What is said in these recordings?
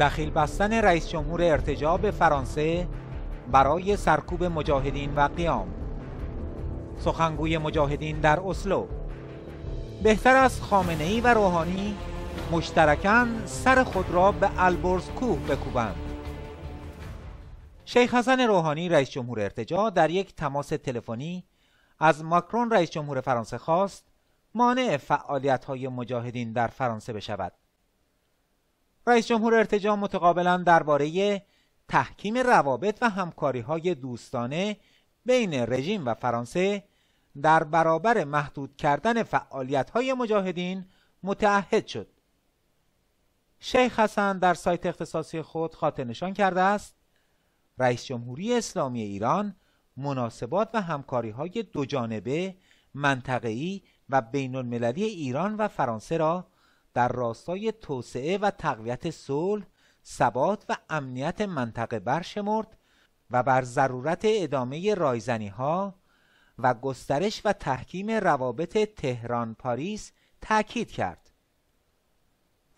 دخیل بستن رئیس جمهور ارتجا به فرانسه برای سرکوب مجاهدین و قیام سخنگوی مجاهدین در اسلو بهتر از خامنه ای و روحانی مشترکاً سر خود را به البرز کوه بکوبند شیخ حسن روحانی رئیس جمهور ارتجا در یک تماس تلفنی از ماکرون رئیس جمهور فرانسه خواست مانع فعالیت های مجاهدین در فرانسه بشود رئیس جمهور ارتجا متقابلا درباره تحکیم روابط و همکاری های دوستانه بین رژیم و فرانسه در برابر محدود کردن فعالیت های مجاهدین متعهد شد. شیخ حسن در سایت اختصاصی خود خاطر نشان کرده است رئیس جمهوری اسلامی ایران مناسبات و همکاری های دو جانبه منطقه‌ای و بین المللی ایران و فرانسه را در راستای توسعه و تقویت صلح، ثبات و امنیت منطقه برشمرد و بر ضرورت ادامه رایزنی ها و گسترش و تحکیم روابط تهران پاریس تاکید کرد.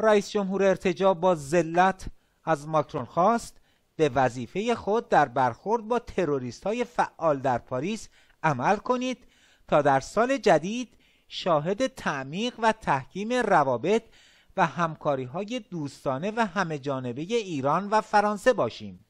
رئیس جمهور ارتجا با ذلت از ماکرون خواست به وظیفه خود در برخورد با تروریست های فعال در پاریس عمل کنید تا در سال جدید شاهد تعمیق و تحکیم روابط و همکاری های دوستانه و همه جانبه ایران و فرانسه باشیم.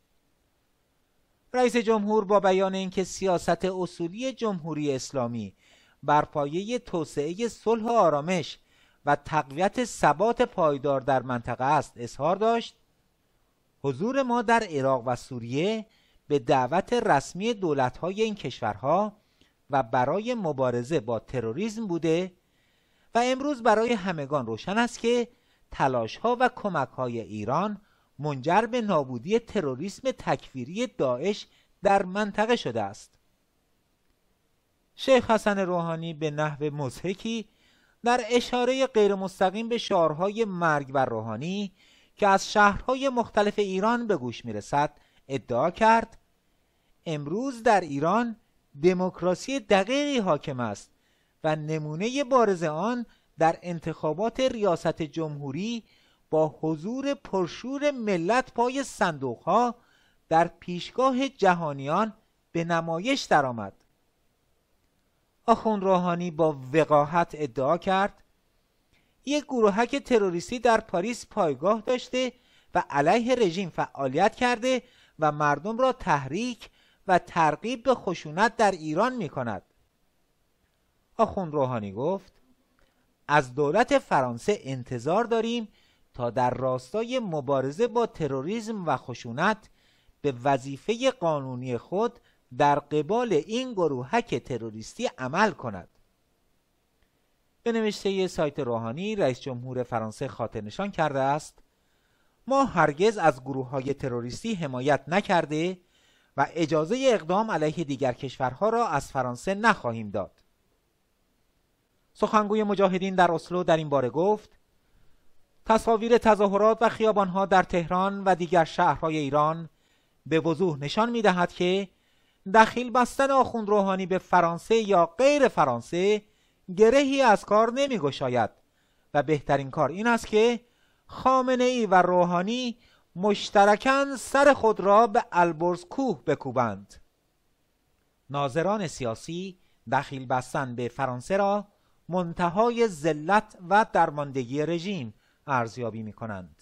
رئیس جمهور با بیان اینکه سیاست اصولی جمهوری اسلامی بر پایه توسعه صلح و آرامش و تقویت ثبات پایدار در منطقه است اظهار داشت حضور ما در عراق و سوریه به دعوت رسمی دولت‌های این کشورها و برای مبارزه با تروریسم بوده و امروز برای همگان روشن است که تلاش ها و کمک های ایران منجر به نابودی تروریسم تکفیری داعش در منطقه شده است شیخ حسن روحانی به نحو مزهکی در اشاره غیر مستقیم به شعارهای مرگ و روحانی که از شهرهای مختلف ایران به گوش میرسد ادعا کرد امروز در ایران دموکراسی دقیقی حاکم است و نمونه بارز آن در انتخابات ریاست جمهوری با حضور پرشور ملت پای صندوقها در پیشگاه جهانیان به نمایش درآمد. آخون روحانی با وقاحت ادعا کرد یک گروهک تروریستی در پاریس پایگاه داشته و علیه رژیم فعالیت کرده و مردم را تحریک و ترغیب به خشونت در ایران می کند آخوند روحانی گفت از دولت فرانسه انتظار داریم تا در راستای مبارزه با تروریسم و خشونت به وظیفه قانونی خود در قبال این گروهک تروریستی عمل کند به نوشته سایت روحانی رئیس جمهور فرانسه خاطر نشان کرده است ما هرگز از گروه های تروریستی حمایت نکرده و اجازه اقدام علیه دیگر کشورها را از فرانسه نخواهیم داد سخنگوی مجاهدین در اسلو در این باره گفت تصاویر تظاهرات و خیابانها در تهران و دیگر شهرهای ایران به وضوح نشان می دهد که دخیل بستن آخوند روحانی به فرانسه یا غیر فرانسه گرهی از کار نمی گشاید و بهترین کار این است که خامنه ای و روحانی مشترکن سر خود را به البرز کوه بکوبند ناظران سیاسی دخیل بستن به فرانسه را منتهای ذلت و درماندگی رژیم ارزیابی می کنند